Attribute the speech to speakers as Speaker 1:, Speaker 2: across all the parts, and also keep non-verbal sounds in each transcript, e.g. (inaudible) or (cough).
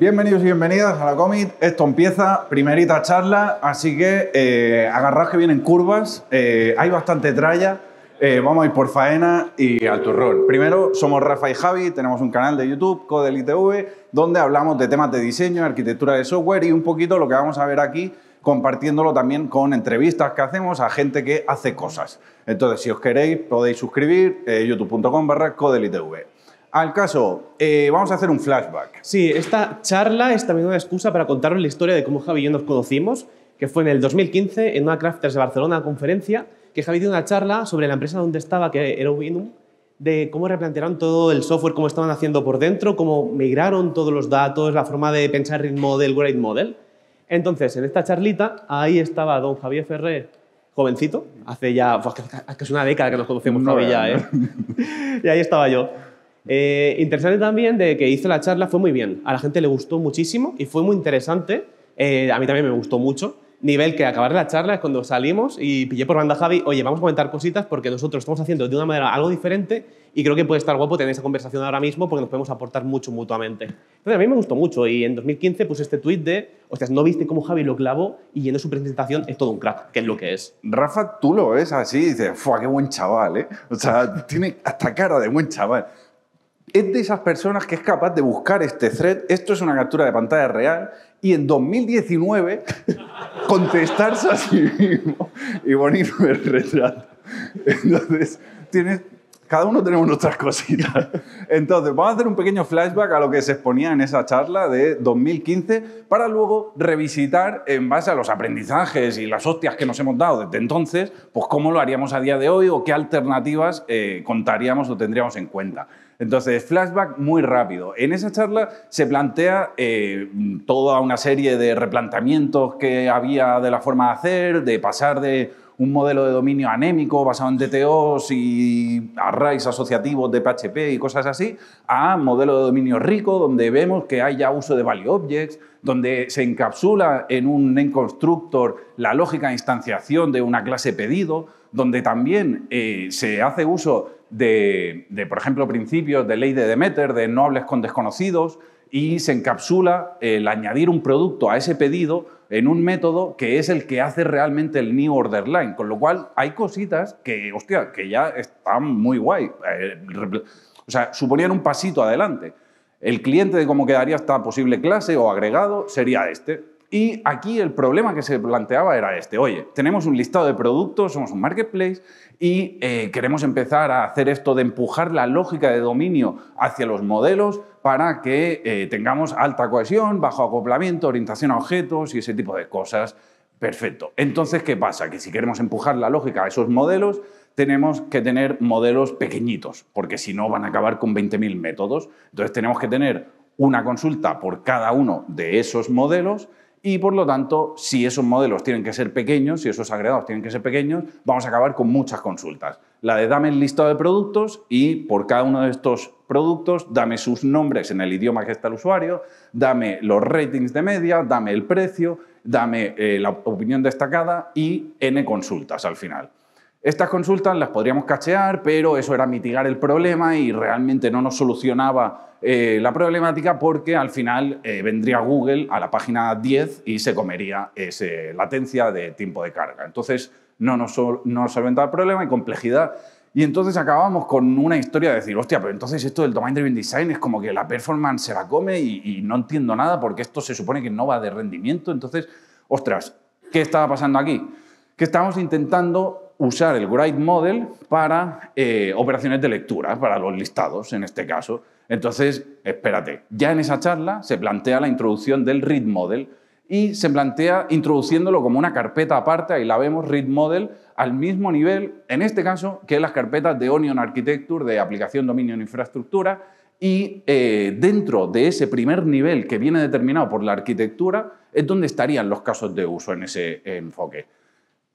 Speaker 1: Bienvenidos y bienvenidas a la Comit. Esto empieza, primerita charla, así que eh, que vienen curvas, eh, hay bastante tralla, eh, vamos a ir por faena y al turrón. Primero, somos Rafa y Javi, tenemos un canal de YouTube, Codel ITV, donde hablamos de temas de diseño, arquitectura de software y un poquito lo que vamos a ver aquí compartiéndolo también con entrevistas que hacemos a gente que hace cosas. Entonces, si os queréis, podéis suscribir, eh, youtube.com barra itv al caso, eh, vamos a hacer un flashback. Sí, esta
Speaker 2: charla es también una excusa para contaros la historia de cómo Javi y yo nos conocimos, que fue en el 2015 en una Crafters de Barcelona conferencia, que Javi dio una charla sobre la empresa donde estaba, que era Ubinum, de cómo replantearon todo el software, cómo estaban haciendo por dentro, cómo migraron todos los datos, la forma de pensar el Model, Great Model. Entonces, en esta charlita, ahí estaba don Javier Ferrer, jovencito, hace ya pues, es una década que nos conocemos, Javi, ya, ¿eh? (laughs) y ahí estaba yo. Eh, interesante también de que hizo la charla, fue muy bien. A la gente le gustó muchísimo y fue muy interesante. Eh, a mí también me gustó mucho. Nivel que acabar la charla es cuando salimos y pillé por banda Javi, oye, vamos a comentar cositas porque nosotros estamos haciendo de una manera algo diferente y creo que puede estar guapo tener esa conversación ahora mismo porque nos podemos aportar mucho mutuamente. Entonces, a mí me gustó mucho y en 2015 puse este tweet de, hostias, no viste cómo Javi lo clavó y en su presentación es todo un crack,
Speaker 1: que es lo que es. Rafa, tú lo ves así y dices, ¡fua, qué buen chaval! ¿eh? O sea, tiene hasta cara de buen chaval es de esas personas que es capaz de buscar este thread, esto es una captura de pantalla real, y en 2019 (laughs) contestarse a sí mismo y bonito el retrato. Entonces, cada uno tenemos nuestras cositas. Entonces, vamos a hacer un pequeño flashback a lo que se exponía en esa charla de 2015 para luego revisitar en base a los aprendizajes y las hostias que nos hemos dado desde entonces, pues cómo lo haríamos a día de hoy o qué alternativas eh, contaríamos o tendríamos en cuenta. Entonces, flashback muy rápido. En esa charla se plantea eh, toda una serie de replanteamientos que había de la forma de hacer, de pasar de un modelo de dominio anémico basado en DTOs y arrays asociativos de PHP y cosas así, a modelo de dominio rico, donde vemos que hay ya uso de value objects, donde se encapsula en un name constructor la lógica de instanciación de una clase pedido, donde también eh, se hace uso de, por ejemplo, principios de ley de Demeter, de no hables con desconocidos, y se encapsula el añadir un producto a ese pedido en un método que es el que hace realmente el new order line, con lo cual hay cositas que, hostia, que ya están muy guay. Eh, o sea, suponían un pasito adelante. El cliente de cómo quedaría esta posible clase o agregado sería este. Y aquí el problema que se planteaba era este, oye, tenemos un listado de productos, somos un marketplace y eh, queremos empezar a hacer esto de empujar la lógica de dominio hacia los modelos para que eh, tengamos alta cohesión, bajo acoplamiento, orientación a objetos y ese tipo de cosas. Perfecto. Entonces, ¿qué pasa? Que si queremos empujar la lógica a esos modelos, tenemos que tener modelos pequeñitos, porque si no van a acabar con 20.000 métodos. Entonces, tenemos que tener una consulta por cada uno de esos modelos y por lo tanto, si esos modelos tienen que ser pequeños, si esos agregados tienen que ser pequeños, vamos a acabar con muchas consultas. La de dame el listado de productos y por cada uno de estos productos, dame sus nombres en el idioma que está el usuario, dame los ratings de media, dame el precio, dame eh, la opinión destacada y n consultas al final. Estas consultas las podríamos cachear, pero eso era mitigar el problema y realmente no nos solucionaba eh, la problemática porque al final eh, vendría Google a la página 10 y se comería esa latencia de tiempo de carga. Entonces no nos, no solventaba el problema y complejidad. Y entonces acabamos con una historia de decir, hostia, pero entonces esto del domain driven design es como que la performance se la come y, y no entiendo nada porque esto se supone que no va de rendimiento. Entonces, ostras, ¿qué estaba pasando aquí? Que estábamos intentando usar el WriteModel Model para eh, operaciones de lectura, para los listados en este caso. Entonces, espérate, ya en esa charla se plantea la introducción del Read Model y se plantea introduciéndolo como una carpeta aparte, ahí la vemos, Read Model, al mismo nivel, en este caso, que las carpetas de Onion Architecture, de aplicación, dominio en infraestructura, y eh, dentro de ese primer nivel que viene determinado por la arquitectura es donde estarían los casos de uso en ese enfoque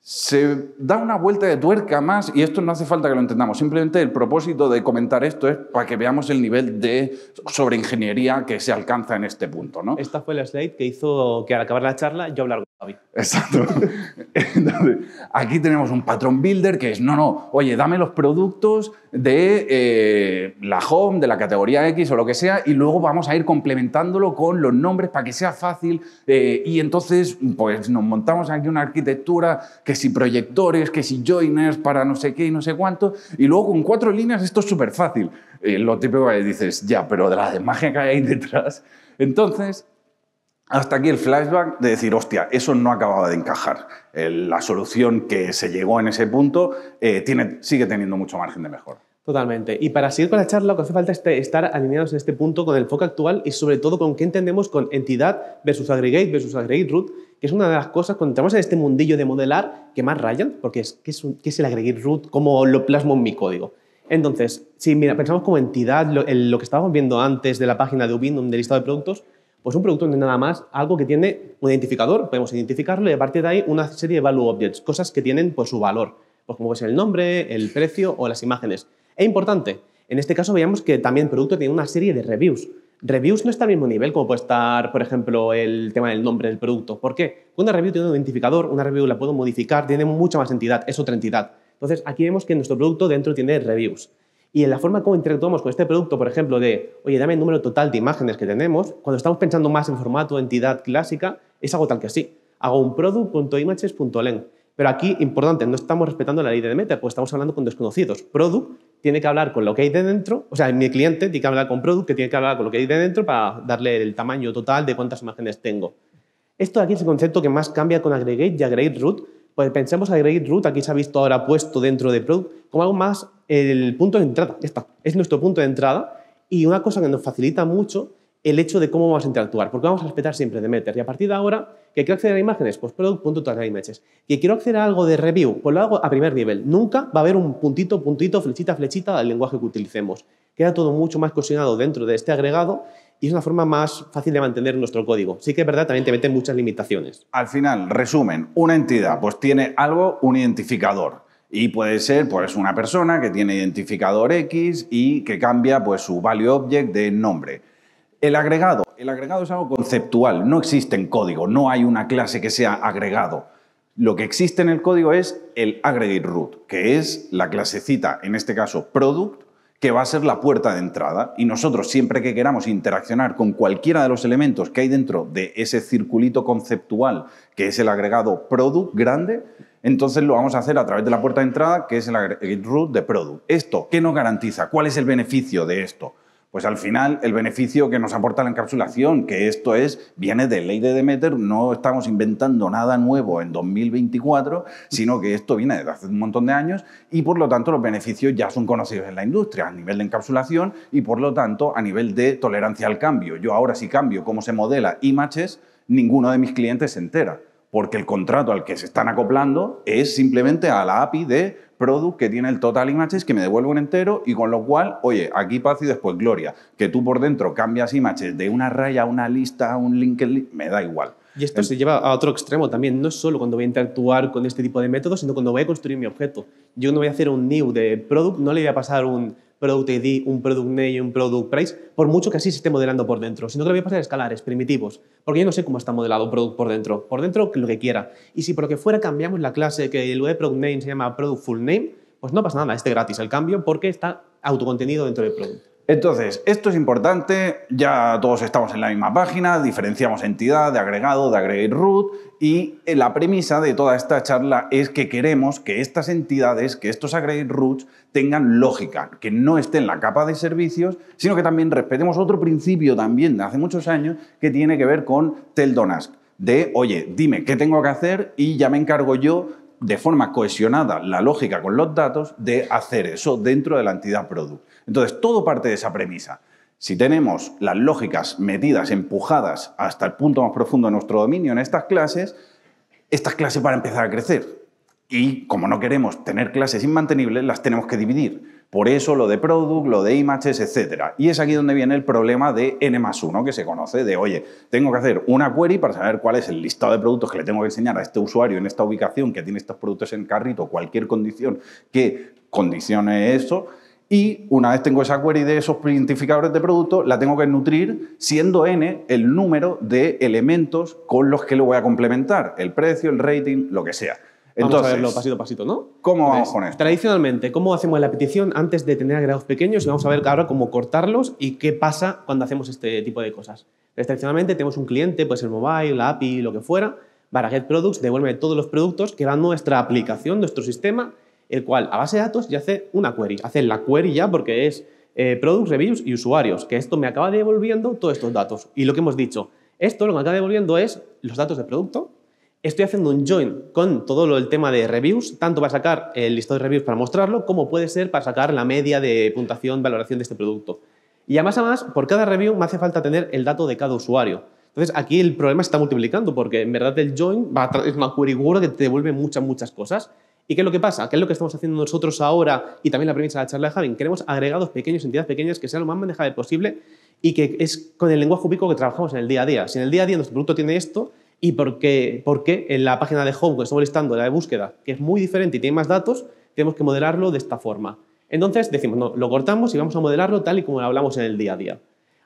Speaker 1: se da una vuelta de tuerca más, y esto no hace falta que lo entendamos, simplemente el propósito de comentar esto es para que veamos el nivel de sobreingeniería que se alcanza en este punto. ¿no? Esta fue la slide que hizo que al acabar la
Speaker 2: charla yo hablar Exacto.
Speaker 1: (laughs) aquí tenemos un patrón builder que es, no, no, oye, dame los productos de eh, la home, de la categoría X o lo que sea, y luego vamos a ir complementándolo con los nombres para que sea fácil. Eh, y entonces, pues nos montamos aquí una arquitectura que si proyectores, que si joiners para no sé qué y no sé cuánto, y luego con cuatro líneas esto es súper fácil. Eh, lo típico que dices, ya, pero de la magia que hay detrás. Entonces, hasta aquí el flashback de decir, hostia, eso no acababa de encajar. La solución que se llegó en ese punto eh, sigue teniendo mucho margen de mejora.
Speaker 2: Totalmente. Y para seguir con la charla, lo que hace falta es estar alineados en este punto con el foco actual y sobre todo con qué entendemos con entidad versus aggregate versus aggregate root, que es una de las cosas cuando entramos en este mundillo de modelar que más rayan, porque es, ¿qué, es el aggregate root? ¿Cómo lo plasmo en mi código? Entonces, si mira, pensamos como entidad, lo, lo que estábamos viendo antes de la página de Ubindum del listado de productos, pues un producto no es nada más algo que tiene un identificador, podemos identificarlo y a partir de ahí una serie de value objects, cosas que tienen pues, su valor, pues como es el nombre, el precio o las imágenes. Es importante, en este caso veíamos que también el producto tiene una serie de reviews. Reviews no está al mismo nivel como puede estar, por ejemplo, el tema del nombre del producto. ¿Por qué? Una review tiene un identificador, una review la puedo modificar, tiene mucha más entidad, es otra entidad. Entonces, aquí vemos que nuestro producto dentro tiene reviews. Y en la forma como interactuamos con este producto, por ejemplo, de, oye, dame el número total de imágenes que tenemos, cuando estamos pensando más en formato entidad clásica, es algo tal que así. Hago un product.images.len. Pero aquí, importante, no estamos respetando la ley de meta porque estamos hablando con desconocidos. Product tiene que hablar con lo que hay de dentro, o sea, mi cliente tiene que hablar con Product, que tiene que hablar con lo que hay de dentro para darle el tamaño total de cuántas imágenes tengo. Esto aquí es el concepto que más cambia con Aggregate y Aggregate Root, pues pensemos Aggregate Root, aquí se ha visto ahora puesto dentro de Product, como algo más el punto de entrada, ya es nuestro punto de entrada y una cosa que nos facilita mucho el hecho de cómo vamos a interactuar, porque vamos a respetar siempre de meter. Y a partir de ahora, que quiero acceder a imágenes, pues product.targetImages. Que quiero acceder a algo de review, pues lo hago a primer nivel. Nunca va a haber un puntito, puntito, flechita, flechita del lenguaje que utilicemos. Queda todo mucho más cocinado dentro de este agregado y es una forma más fácil de mantener nuestro
Speaker 1: código. Sí que es verdad, también te meten muchas limitaciones. Al final, resumen, una entidad pues tiene algo, un identificador y puede ser pues, una persona que tiene identificador X y que cambia pues, su value object de nombre. El agregado. El agregado es algo conceptual, no existe en código, no hay una clase que sea agregado. Lo que existe en el código es el aggregate root, que es la clasecita, en este caso product, que va a ser la puerta de entrada. Y nosotros siempre que queramos interaccionar con cualquiera de los elementos que hay dentro de ese circulito conceptual, que es el agregado product grande, entonces lo vamos a hacer a través de la puerta de entrada, que es el aggregate root de product. ¿Esto qué nos garantiza? ¿Cuál es el beneficio de esto? Pues al final el beneficio que nos aporta la encapsulación, que esto es, viene de ley de Demeter, no estamos inventando nada nuevo en 2024, sino que esto viene desde hace un montón de años y por lo tanto los beneficios ya son conocidos en la industria a nivel de encapsulación y por lo tanto a nivel de tolerancia al cambio. Yo ahora si cambio cómo se modela images, ninguno de mis clientes se entera porque el contrato al que se están acoplando es simplemente a la API de product que tiene el total images que me devuelve un entero y con lo cual, oye, aquí paz y después gloria, que tú por dentro cambias images de una raya a una lista a un link, me da igual.
Speaker 2: Y esto se lleva a otro extremo también, no es solo cuando voy a interactuar con este tipo de métodos, sino cuando voy a construir mi objeto. Yo no voy a hacer un new de product, no le voy a pasar un product ID, un product name, un product price, por mucho que así se esté modelando por dentro. si que lo voy a pasar a escalares, primitivos, porque yo no sé cómo está modelado product por dentro. Por dentro, lo que quiera. Y si por lo que fuera cambiamos la clase que el web product name se llama product full name, pues no pasa nada, este gratis el cambio porque está autocontenido
Speaker 1: dentro del product. Entonces, esto es importante, ya todos estamos en la misma página, diferenciamos entidad de agregado, de aggregate root, y eh, la premisa de toda esta charla es que queremos que estas entidades, que estos aggregate roots, tengan lógica, que no esté en la capa de servicios, sino que también respetemos otro principio también de hace muchos años que tiene que ver con Teldonask, de, oye, dime qué tengo que hacer y ya me encargo yo de forma cohesionada la lógica con los datos de hacer eso dentro de la entidad product. Entonces, todo parte de esa premisa. Si tenemos las lógicas metidas, empujadas hasta el punto más profundo de nuestro dominio en estas clases, estas clases van a empezar a crecer. Y como no queremos tener clases inmantenibles, las tenemos que dividir. Por eso lo de product, lo de images, etc. Y es aquí donde viene el problema de N más 1 que se conoce, de oye, tengo que hacer una query para saber cuál es el listado de productos que le tengo que enseñar a este usuario en esta ubicación que tiene estos productos en carrito, cualquier condición que condicione eso. Y una vez tengo esa query de esos identificadores de productos, la tengo que nutrir siendo n el número de elementos con los que lo voy a complementar, el precio, el rating, lo que sea. Entonces, vamos a verlo pasito a pasito, ¿no? ¿Cómo vamos
Speaker 2: Tradicionalmente, ¿cómo hacemos la petición antes de tener agregados pequeños? Y vamos a ver ahora cómo cortarlos y qué pasa cuando hacemos este tipo de cosas. tradicionalmente tenemos un cliente, puede ser mobile, la API, lo que fuera, para Get Products devuelve todos los productos que va nuestra aplicación, nuestro sistema, el cual a base de datos ya hace una query. Hace la query ya porque es eh, products, reviews y usuarios, que esto me acaba devolviendo todos estos datos. Y lo que hemos dicho, esto lo que me acaba devolviendo es los datos de producto, estoy haciendo un join con todo el tema de reviews, tanto para sacar el listado de reviews para mostrarlo, como puede ser para sacar la media de puntuación, valoración de este producto. Y además, además, por cada review me hace falta tener el dato de cada usuario. Entonces, aquí el problema se está multiplicando, porque en verdad el join es una query word que te devuelve muchas, muchas cosas. ¿Y qué es lo que pasa? ¿Qué es lo que estamos haciendo nosotros ahora y también la premisa de la charla de Javin? Queremos agregados pequeños, entidades pequeñas que sean lo más manejables posible y que es con el lenguaje ubico que trabajamos en el día a día. Si en el día a día nuestro producto tiene esto, y porque, porque en la página de home que estamos listando, la de búsqueda, que es muy diferente y tiene más datos, tenemos que modelarlo de esta forma. Entonces decimos, no, lo cortamos y vamos a modelarlo tal y como lo hablamos en el día a día.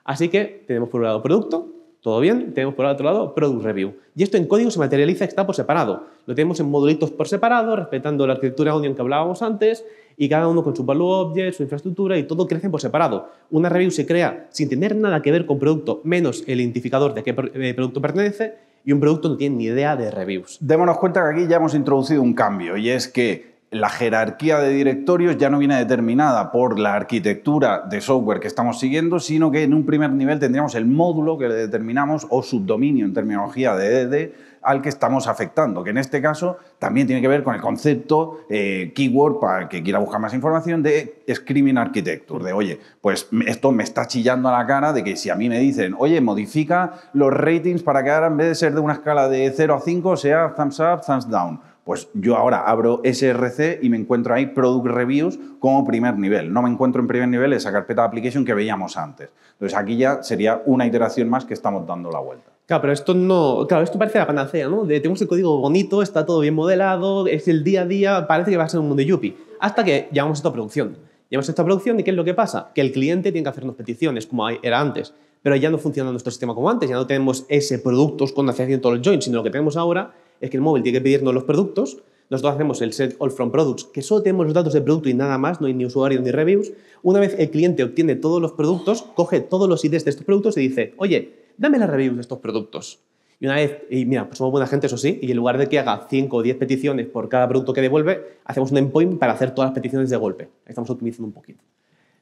Speaker 2: Así que tenemos por un lado producto, todo bien, tenemos por el otro lado product review. Y esto en código se materializa, está por separado. Lo tenemos en modulitos por separado, respetando la arquitectura Onion que hablábamos antes, y cada uno con su value object, su infraestructura, y todo crece por separado. Una review se crea sin tener nada que ver con producto, menos el identificador de qué eh,
Speaker 1: producto pertenece, y un producto no tiene ni idea de reviews. Démonos cuenta que aquí ya hemos introducido un cambio y es que la jerarquía de directorios ya no viene determinada por la arquitectura de software que estamos siguiendo, sino que en un primer nivel tendríamos el módulo que le determinamos o subdominio en terminología de EDD al que estamos afectando, que en este caso también tiene que ver con el concepto eh, keyword para el que quiera buscar más información de Screaming Architecture, de oye, pues esto me está chillando a la cara de que si a mí me dicen, oye, modifica los ratings para que ahora en vez de ser de una escala de 0 a 5 sea thumbs up, thumbs down. Pues yo ahora abro SRC y me encuentro ahí Product Reviews como primer nivel. No me encuentro en primer nivel esa carpeta de application que veíamos antes. Entonces aquí ya sería una iteración más que estamos dando la vuelta.
Speaker 2: Claro, pero esto no. Claro, esto parece la panacea, ¿no? tenemos el código bonito, está todo bien modelado, es el día a día, parece que va a ser un mundo yupi. Hasta que llevamos esto a producción. Llevamos esto a producción y ¿qué es lo que pasa? Que el cliente tiene que hacernos peticiones, como era antes. Pero ya no funciona nuestro sistema como antes, ya no tenemos ese productos con haciendo todos los joins, sino lo que tenemos ahora es que el móvil tiene que pedirnos los productos. Nosotros hacemos el set all from products, que solo tenemos los datos de producto y nada más, no hay ni usuarios ni reviews. Una vez el cliente obtiene todos los productos, coge todos los IDs de estos productos y dice, oye, dame las reviews de estos productos. Y una vez, y mira, pues somos buena gente, eso sí, y en lugar de que haga 5 o 10 peticiones por cada producto que devuelve, hacemos un endpoint para hacer todas las peticiones de golpe. estamos optimizando un poquito.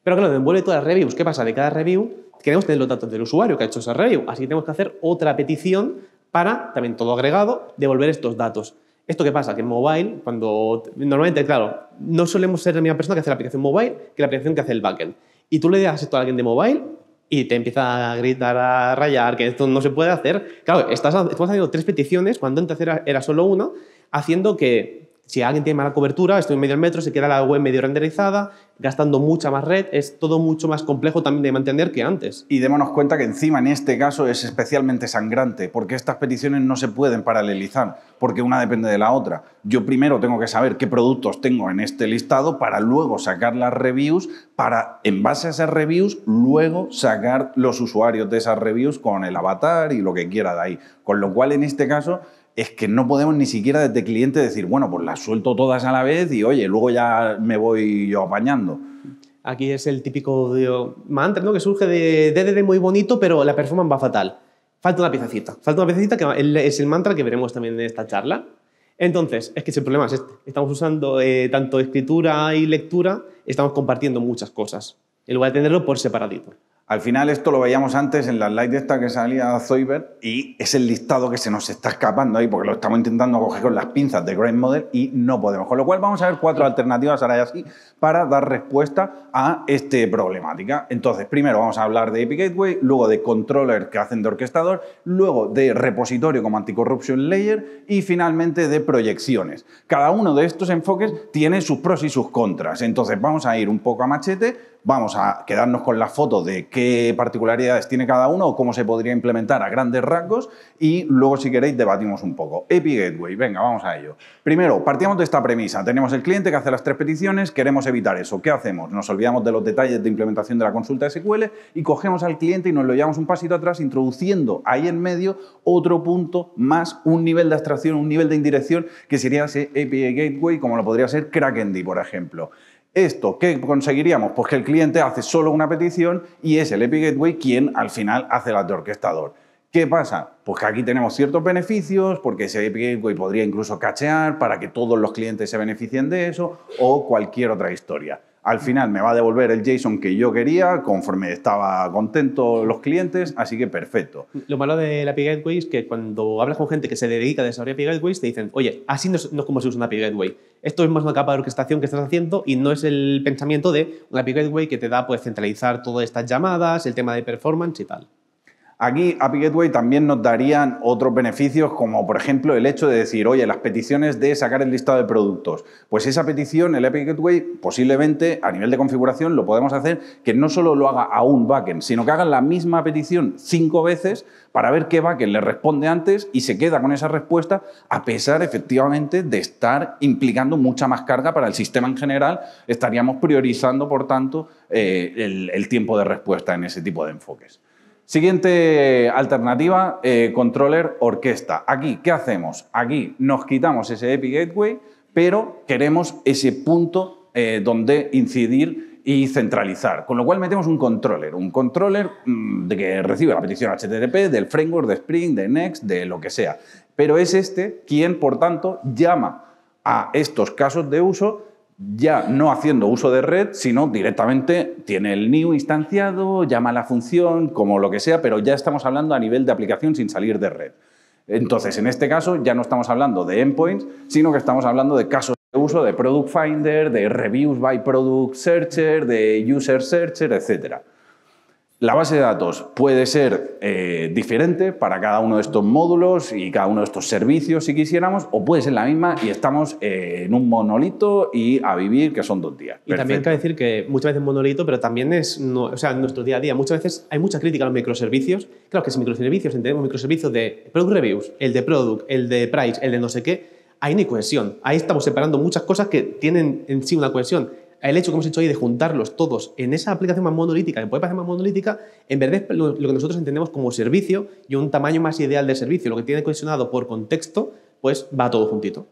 Speaker 2: Pero claro, devuelve todas las reviews. ¿Qué pasa? De cada review queremos tener los datos del usuario que ha hecho esa review. Así que tenemos que hacer otra petición para, también todo agregado, devolver estos datos. ¿Esto qué pasa? Que en mobile, cuando. Normalmente, claro, no solemos ser la misma persona que hace la aplicación mobile que la aplicación que hace el backend. Y tú le das esto a alguien de mobile y te empieza a gritar, a rayar, que esto no se puede hacer. Claro, estás, estamos haciendo tres peticiones, cuando antes era, era solo una, haciendo que si alguien tiene mala cobertura, estoy en medio del metro, se queda la web medio renderizada, gastando mucha más red, es todo
Speaker 1: mucho más complejo también de mantener que antes. Y démonos cuenta que encima en este caso es especialmente sangrante, porque estas peticiones no se pueden paralelizar, porque una depende de la otra. Yo primero tengo que saber qué productos tengo en este listado para luego sacar las reviews, para en base a esas reviews luego sacar los usuarios de esas reviews con el avatar y lo que quiera de ahí. Con lo cual en este caso es que no podemos ni siquiera desde cliente decir, bueno, pues las suelto todas a la vez y oye, luego ya me voy yo apañando.
Speaker 2: Aquí es el típico mantra ¿no? que surge de DDD muy bonito, pero la performance va fatal. Falta una piececita. Falta una piececita que es el mantra que veremos también en esta charla. Entonces, es que el problema es este. Estamos usando eh, tanto escritura y lectura, estamos compartiendo muchas cosas, en lugar
Speaker 1: de tenerlo por separadito. Al final esto lo veíamos antes en la slide esta que salía Zoiber y es el listado que se nos está escapando ahí porque lo estamos intentando coger con las pinzas de Great Model y no podemos. Con lo cual vamos a ver cuatro alternativas ahora ya para dar respuesta a este problemática. Entonces, primero vamos a hablar de Epic Gateway, luego de controller que hacen de orquestador, luego de repositorio como anticorruption layer y finalmente de proyecciones. Cada uno de estos enfoques tiene sus pros y sus contras. Entonces, vamos a ir un poco a machete vamos a quedarnos con la foto de qué particularidades tiene cada uno o cómo se podría implementar a grandes rasgos y luego si queréis debatimos un poco. API Gateway, venga, vamos a ello. Primero, partíamos de esta premisa. Tenemos el cliente que hace las tres peticiones, queremos evitar eso. ¿Qué hacemos? Nos olvidamos de los detalles de implementación de la consulta SQL y cogemos al cliente y nos lo llevamos un pasito atrás introduciendo ahí en medio otro punto más un nivel de abstracción, un nivel de indirección que sería ese API Gateway como lo podría ser Krakendi, por ejemplo. ¿Esto qué conseguiríamos? Pues que el cliente hace solo una petición y es el Epic Gateway quien al final hace la de orquestador. ¿Qué pasa? Pues que aquí tenemos ciertos beneficios, porque ese Epic Gateway podría incluso cachear para que todos los clientes se beneficien de eso o cualquier otra historia. Al final me va a devolver el JSON que yo quería, conforme estaba contento los clientes, así que perfecto.
Speaker 2: Lo malo de la API Gateway es que cuando hablas con gente que se dedica a desarrollar API Gateways, te dicen, oye, así no es, como se usa una API Gateway. Esto es más una capa de orquestación que estás haciendo y no es el pensamiento de una API Gateway que te da pues,
Speaker 1: centralizar todas estas llamadas, el tema de performance y tal. Aquí API Gateway también nos darían otros beneficios, como por ejemplo el hecho de decir, oye, las peticiones de sacar el listado de productos. Pues esa petición, el API Gateway, posiblemente a nivel de configuración lo podemos hacer que no solo lo haga a un backend, sino que haga la misma petición cinco veces para ver qué backend le responde antes y se queda con esa respuesta, a pesar efectivamente de estar implicando mucha más carga para el sistema en general. Estaríamos priorizando, por tanto, eh, el tiempo de respuesta en ese tipo de enfoques. Siguiente alternativa, eh, controller orquesta. Aquí, ¿qué hacemos? Aquí nos quitamos ese Epic Gateway, pero queremos ese punto eh, donde incidir y centralizar. Con lo cual metemos un controller, un controller mm, de que recibe la petición HTTP del framework de Spring, de Next, de lo que sea. Pero es este quien, por tanto, llama a estos casos de uso ya no haciendo uso de red, sino directamente tiene el new instanciado, llama a la función, como lo que sea, pero ya estamos hablando a nivel de aplicación sin salir de red. Entonces, en este caso, ya no estamos hablando de endpoints, sino que estamos hablando de casos de uso de Product Finder, de Reviews by Product Searcher, de User Searcher, etcétera. La base de datos puede ser eh, diferente para cada uno de estos módulos y cada uno de estos servicios, si quisiéramos, o puede ser la misma y estamos eh, en un monolito y a vivir, que son dos días. Y también cabe
Speaker 2: decir que muchas veces monolito, pero también es no, o sea, nuestro día a día. Muchas veces hay mucha crítica a los microservicios. Claro que si microservicios entendemos microservicio de product reviews, el de product, el de price, el de no sé qué, ahí no hay cohesión. Ahí estamos separando muchas cosas que tienen en sí una cohesión el hecho que hemos hecho ahí de juntarlos todos en esa aplicación más monolítica, que puede más monolítica, en verdad es lo, que nosotros entendemos como servicio y un tamaño más ideal
Speaker 1: de servicio, lo que tiene cohesionado por contexto, pues va todo juntito.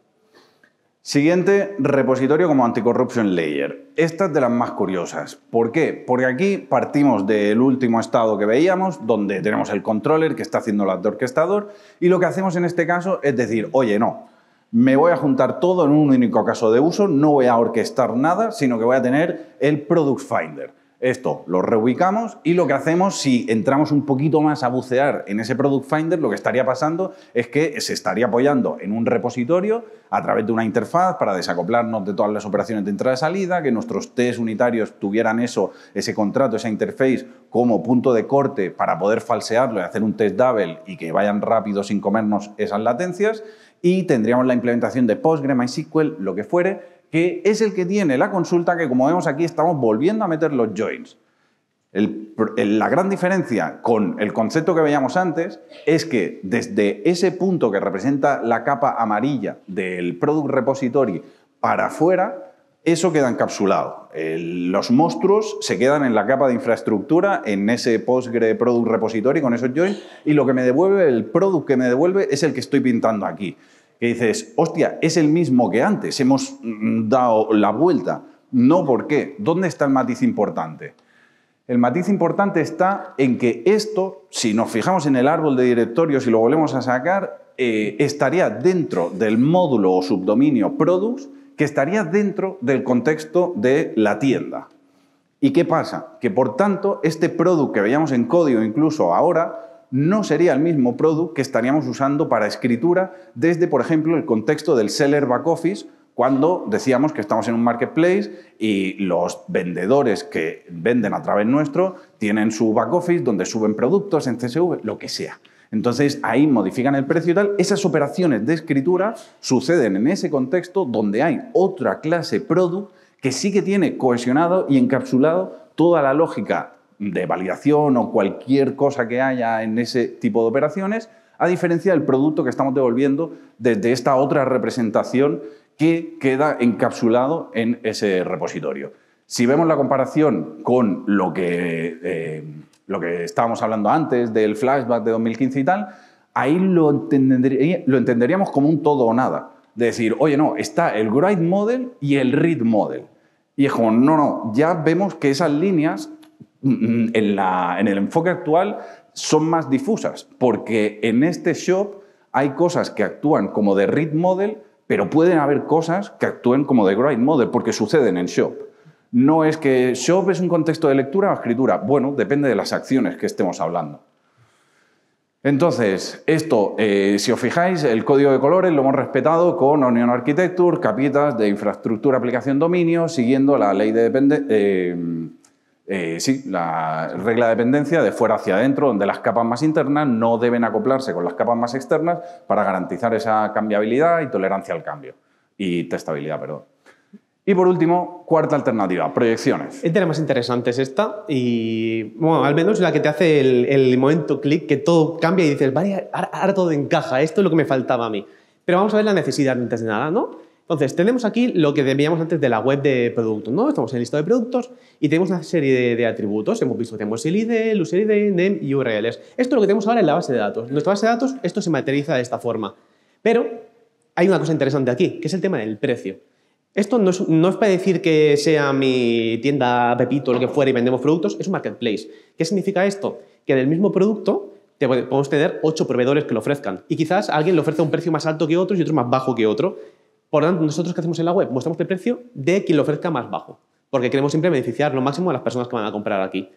Speaker 1: Siguiente repositorio como Anticorruption Layer. Esta es de las más curiosas. ¿Por qué? Porque aquí partimos del último estado que veíamos, donde tenemos el controller que está haciendo de orquestador, y lo que hacemos en este caso es decir, oye, no, me voy a juntar todo en un único caso de uso, no voy a orquestar nada, sino que voy a tener el Product Finder. Esto lo reubicamos y lo que hacemos si entramos un poquito más a bucear en ese Product Finder, lo que estaría pasando es que se estaría apoyando en un repositorio a través de una interfaz para desacoplarnos de todas las operaciones de entrada y salida, que nuestros test unitarios tuvieran eso, ese contrato, esa interface como punto de corte para poder falsearlo y hacer un test double y que vayan rápido sin comernos esas latencias y tendríamos la implementación de Postgre, MySQL, lo que fuere, que es el que tiene la consulta que, como vemos aquí, estamos volviendo a meter los joins. la gran diferencia con el concepto que veíamos antes es que desde ese punto que representa la capa amarilla del Product Repository para afuera, eso queda encapsulado. Eh, los monstruos se quedan en la capa de infraestructura, en ese Postgre Product Repository con esos joins, y lo que me devuelve, el product que me devuelve, es el que estoy pintando aquí. Que dices, hostia, es el mismo que antes, hemos mm, dado la vuelta. No, ¿por qué? ¿Dónde está el matiz importante? El matiz importante está en que esto, si nos fijamos en el árbol de directorios y lo volvemos a sacar, eh, estaría dentro del módulo o subdominio products que estaría dentro del contexto de la tienda. ¿Y qué pasa? Que por tanto, este producto que veíamos en código incluso ahora no sería el mismo producto que estaríamos usando para escritura desde, por ejemplo, el contexto del seller back office, cuando decíamos que estamos en un marketplace y los vendedores que venden a través nuestro tienen su back office donde suben productos en CSV, lo que sea. Entonces ahí modifican el precio y tal. Esas operaciones de escritura suceden en ese contexto donde hay otra clase product que sí que tiene cohesionado y encapsulado toda la lógica de validación o cualquier cosa que haya en ese tipo de operaciones, a diferencia del producto que estamos devolviendo desde esta otra representación que queda encapsulado en ese repositorio. Si vemos la comparación con lo que eh, lo que estábamos hablando antes del flashback de 2015 y tal, ahí lo, entenderíamos como un todo o nada. De decir, oye, no, está el Grind Model y el Read Model. Y es como, no, no, ya vemos que esas líneas mm, mm, en, en el enfoque actual son más difusas, porque en este shop hay cosas que actúan como de Read Model, pero pueden haber cosas que actúen como de Grind Model, porque suceden en shop no es que shop es un contexto de lectura o escritura. Bueno, depende de las acciones que estemos hablando. Entonces, esto, eh, si os fijáis, el código de colores lo hemos respetado con Onion Architecture, capitas de infraestructura, aplicación, dominio, siguiendo la ley de dependencia, eh, eh, sí, la regla de dependencia de fuera hacia adentro, donde las capas más internas no deben acoplarse con las capas más externas para garantizar esa cambiabilidad y tolerancia al cambio, y testabilidad, perdón. Y por último, cuarta alternativa, proyecciones. Esta la más interesante
Speaker 2: es esta y, bueno, al menos la que te hace el, momento clic que todo cambia y dices, vale, ahora, todo encaja, esto es lo que me faltaba a mí. Pero vamos a ver la necesidad antes de nada, ¿no? Entonces, tenemos aquí lo que veíamos antes de la web de productos, ¿no? Estamos en el listado de productos y tenemos una serie de, atributos. Hemos visto que tenemos el ID, el user ID, name y URLs. Esto es lo que tenemos ahora en la base de datos. nuestra base de datos esto se materializa de esta forma. Pero hay una cosa interesante aquí, que es el tema del precio. Esto no es, para decir que sea mi tienda Pepito, o lo que fuera, y vendemos productos, es un marketplace. ¿Qué significa esto? Que en el mismo producto podemos tener ocho proveedores que lo ofrezcan. Y quizás alguien le ofrece un precio más alto que otro y otro más bajo que otro. Por lo tanto, nosotros que hacemos en la web, mostramos el precio de quien lo ofrezca más bajo, porque queremos siempre beneficiar lo máximo a las personas que van a comprar aquí.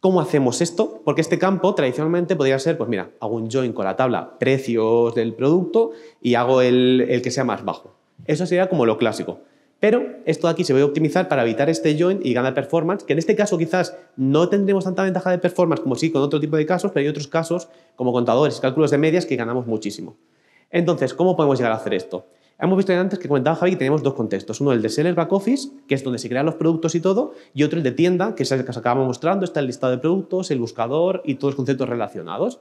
Speaker 2: ¿Cómo hacemos esto? Porque este campo tradicionalmente podría ser, pues mira, hago un join con la tabla precios del producto y hago el que sea más bajo. Eso sería como lo clásico. Pero esto de aquí se a optimizar para evitar este join y ganar performance, que en este caso quizás no tendremos tanta ventaja de performance como sí con otro tipo de casos, pero hay otros casos como contadores y cálculos de medias que ganamos muchísimo. Entonces, ¿cómo podemos llegar a hacer esto? Hemos visto antes que comentaba Javi que tenemos dos contextos. Uno, el de seller back office, que es donde se crean los productos y todo, y otro, el de tienda, que es el que os acabamos mostrando, está el listado de productos, el buscador y todos los conceptos relacionados.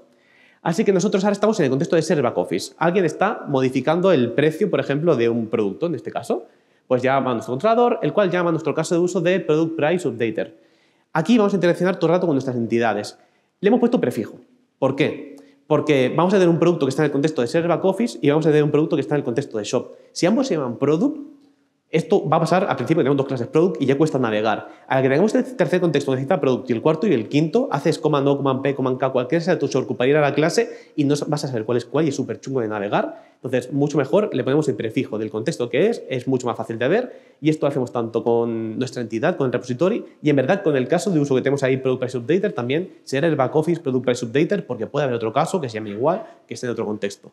Speaker 2: Así que nosotros ahora estamos en el contexto de ser back office. Alguien está modificando el precio, por ejemplo, de un producto, en este caso, pues llama a nuestro controlador, el cual llama a nuestro caso de uso de Product Price Updater. Aquí vamos a interaccionar todo el rato con nuestras entidades. Le hemos puesto prefijo. ¿Por qué? Porque vamos a tener un producto que está en el contexto de ser back office y vamos a tener un producto que está en el contexto de shop. Si ambos se llaman product, esto va a pasar al principio, tenemos dos clases product y ya cuesta navegar. Al que tengamos el este tercer contexto necesita product y el cuarto y el quinto, haces comando o p, command k, cualquier sea tu ocuparía la clase y no vas a saber cuál es cuál y es súper chungo de navegar. Entonces, mucho mejor le ponemos el prefijo del contexto que es, es mucho más fácil de ver y esto lo hacemos tanto con nuestra entidad, con el repository y en verdad con el caso de uso que tenemos ahí product price updater también será el back office product price updater porque puede haber otro caso que se llame igual, que esté en otro contexto.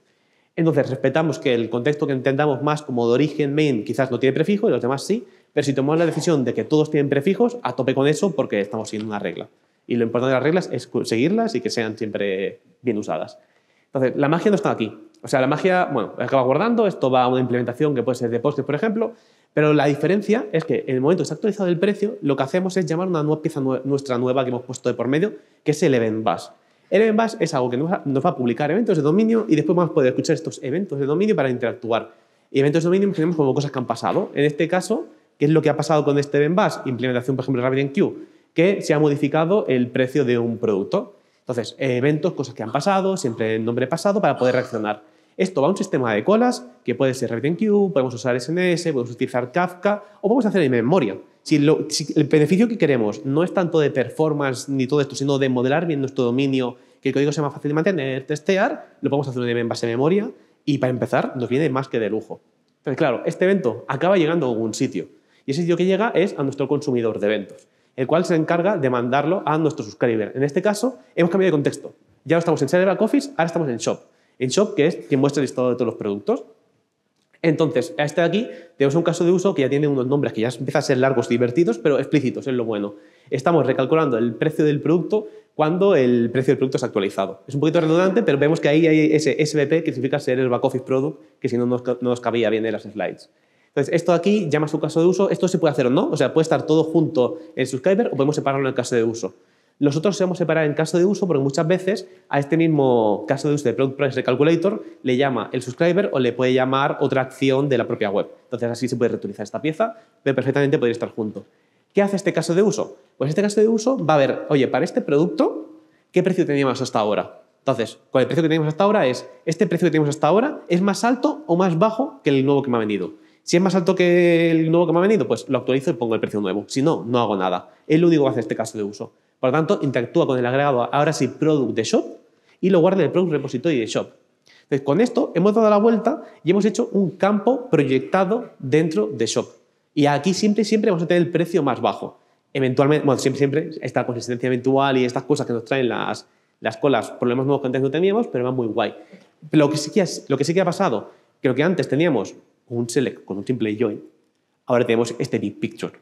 Speaker 2: Entonces, respetamos que el contexto que entendamos más como de origen main quizás no tiene prefijo y los demás sí, pero si tomamos la decisión de que todos tienen prefijos, a tope con eso porque estamos siguiendo una regla. Y lo importante de las reglas es seguirlas y que sean siempre bien usadas. Entonces, la magia no está aquí. O sea, la magia, bueno, acaba guardando, esto va a una implementación que puede ser de Postgres, por ejemplo, pero la diferencia es que en el momento que se ha actualizado el precio, lo que hacemos es llamar una nueva pieza nuestra nueva que hemos puesto de por medio, que es el Event Bus. El bus es algo que nos va a publicar eventos de dominio y después vamos a poder escuchar estos eventos de dominio para interactuar. eventos de dominio imaginemos como cosas que han pasado. En este caso, ¿qué es lo que ha pasado con este Event bus? Implementación, por ejemplo, de RabbitMQ, que se ha modificado el precio de un producto. Entonces, eventos, cosas que han pasado, siempre el nombre pasado para poder reaccionar. Esto va a un sistema de colas que puede ser RabbitMQ, podemos usar SNS, podemos utilizar Kafka o podemos hacer en memoria. Si, el beneficio que queremos no es tanto de performance ni todo esto, sino de modelar bien nuestro dominio, que el código sea más fácil de mantener, testear, lo podemos hacer en base a memoria y para empezar nos viene más que de lujo. pero claro, este evento acaba llegando a un sitio y ese sitio que llega es a nuestro consumidor de eventos, el cual se encarga de mandarlo a nuestro subscriber. En este caso, hemos cambiado de contexto. Ya no estamos en Server Office, ahora estamos en Shop. En Shop, que es quien muestra el listado de todos los productos. Entonces, a este de aquí tenemos un caso de uso que ya tiene unos nombres que ya empiezan a ser largos, y divertidos, pero explícitos, es lo bueno. Estamos recalculando el precio del producto cuando el precio del producto es actualizado. Es un poquito redundante, pero vemos que ahí hay ese SVP, que significa ser el back office product, que si no, no nos cabía bien en las slides. Entonces, esto aquí llama su caso de uso. Esto se puede hacer o no. O sea, puede estar todo junto en Subscriber o podemos separarlo en el caso de uso. Nosotros otros se a separar en caso de uso porque muchas veces a este mismo caso de uso de Product Price calculator le llama el subscriber o le puede llamar otra acción de la propia web. Entonces así se puede reutilizar esta pieza, pero perfectamente podría estar junto. ¿Qué hace este caso de uso? Pues este caso de uso va a ver, oye, para este producto, ¿qué precio teníamos hasta ahora? Entonces, con el precio que teníamos hasta ahora es, ¿este precio que tenemos hasta ahora es más alto o más bajo que el nuevo que me ha venido. Si es más alto que el nuevo que me ha venido, pues lo actualizo y pongo el precio nuevo. Si no, no hago nada. Es lo único que hace este caso de uso. Por lo tanto, interactúa con el agregado ahora sí product de shop y lo guarda en el product repository de shop. Entonces, con esto hemos dado la vuelta y hemos hecho un campo proyectado dentro de shop. Y aquí siempre, siempre vamos a tener el precio más bajo. Eventualmente, bueno, siempre, siempre esta consistencia eventual y estas cosas que nos traen las, las colas, problemas nuevos que antes no teníamos, pero va muy guay. lo que sí que, es, lo que, sí que ha pasado, creo que antes teníamos un select con un simple join, ahora tenemos este big picture.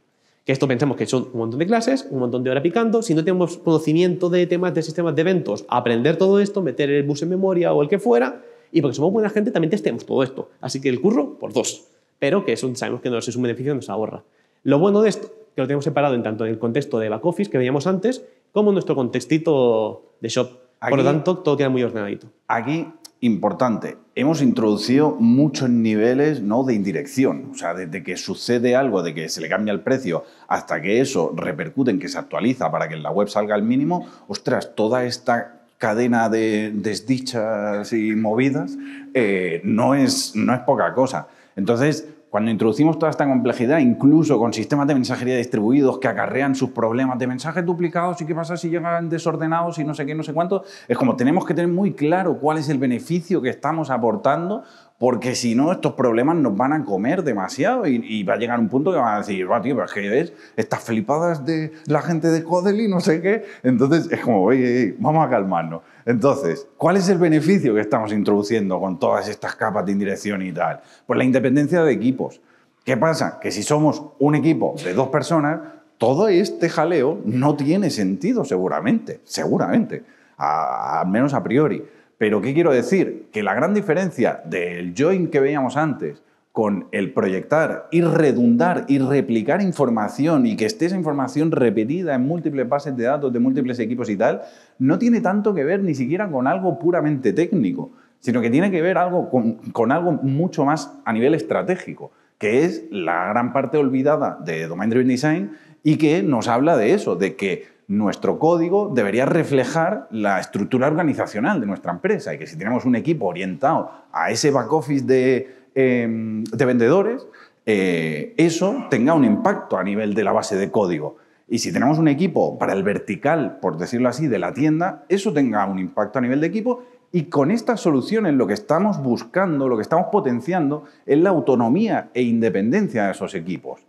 Speaker 2: Que esto pensemos que son un montón de clases, un montón de horas picando. Si no tenemos conocimiento de temas de sistemas de eventos, aprender todo esto, meter el bus en memoria o el que fuera, y porque somos buena gente también testemos todo esto. Así que el curro por dos. Pero que eso sabemos que no es un beneficio, nos ahorra. Lo bueno de esto, que lo tenemos separado en tanto en el contexto de back office que veíamos antes, como en nuestro contextito de shop. por lo tanto, todo queda muy ordenadito.
Speaker 1: Aquí, importante, hemos introducido muchos niveles ¿no? de indirección. O sea, desde que sucede algo, de que se le cambia el precio, hasta que eso repercute en que se actualiza para que en la web salga al mínimo, ostras, toda esta cadena de desdichas y movidas eh, no, es, no es poca cosa. Entonces, cuando introducimos toda esta complejidad, incluso con sistemas de mensajería distribuidos que acarrean sus problemas de mensajes duplicados y qué pasa si llegan desordenados y no sé qué, no sé cuánto, es como tenemos que tener muy claro cuál es el beneficio que estamos aportando porque si no, estos problemas nos van a comer demasiado y, va a llegar un punto que van a decir, va, tío, pero es que ves estas flipadas de la gente de Codel y no sé qué. Entonces es como, oye vamos a calmarnos. Entonces, ¿cuál es el beneficio que estamos introduciendo con todas estas capas de indirección y tal? Pues la independencia de equipos. ¿Qué pasa? Que si somos un equipo de dos personas, todo este jaleo no tiene sentido seguramente, seguramente, al menos a priori. Pero ¿qué quiero decir? Que la gran diferencia del join que veíamos antes con el proyectar y redundar y replicar información y que esté esa información repetida en múltiples bases de datos de múltiples equipos y tal, no tiene tanto que ver ni siquiera con algo puramente técnico, sino que tiene que ver algo con, con algo mucho más a nivel estratégico, que es la gran parte olvidada de Domain Driven Design y que nos habla de eso, de que nuestro código debería reflejar la estructura organizacional de nuestra empresa y que si tenemos un equipo orientado a ese back office de Em, de vendedores, eh, eso tenga un impacto a nivel de la base de código. Y si tenemos un equipo para el vertical, por decirlo así, de la tienda, eso tenga un impacto a nivel de equipo. Y con estas soluciones lo que estamos buscando, lo que estamos potenciando, es la autonomía e independencia de esos equipos